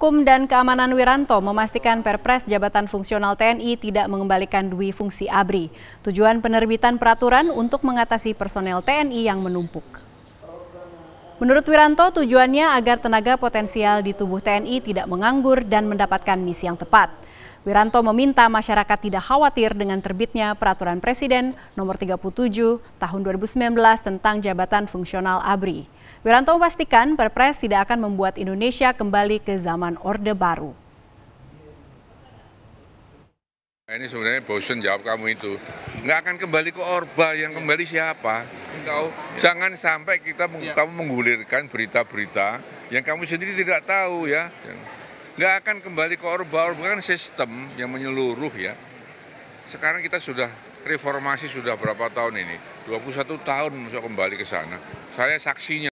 Hukum dan Keamanan Wiranto memastikan Perpres jabatan fungsional TNI tidak mengembalikan dui fungsi ABRI. Tujuan penerbitan peraturan untuk mengatasi personel TNI yang menumpuk. Menurut Wiranto, tujuannya agar tenaga potensial di tubuh TNI tidak menganggur dan mendapatkan misi yang tepat. Wiranto meminta masyarakat tidak khawatir dengan terbitnya peraturan Presiden nomor 37 tahun 2019 tentang jabatan fungsional ABRI. Wiranto memastikan Perpres tidak akan membuat Indonesia kembali ke zaman Orde Baru. Nah, ini sebenarnya bosen jawab kamu itu. Nggak akan kembali ke Orba, yang kembali siapa? Kau jangan sampai kita iya. kamu menggulirkan berita-berita yang kamu sendiri tidak tahu ya. Nggak akan kembali ke Orba, Orba kan sistem yang menyeluruh ya. Sekarang kita sudah reformasi sudah berapa tahun ini? 21 tahun masuk kembali ke sana. Saya saksinya.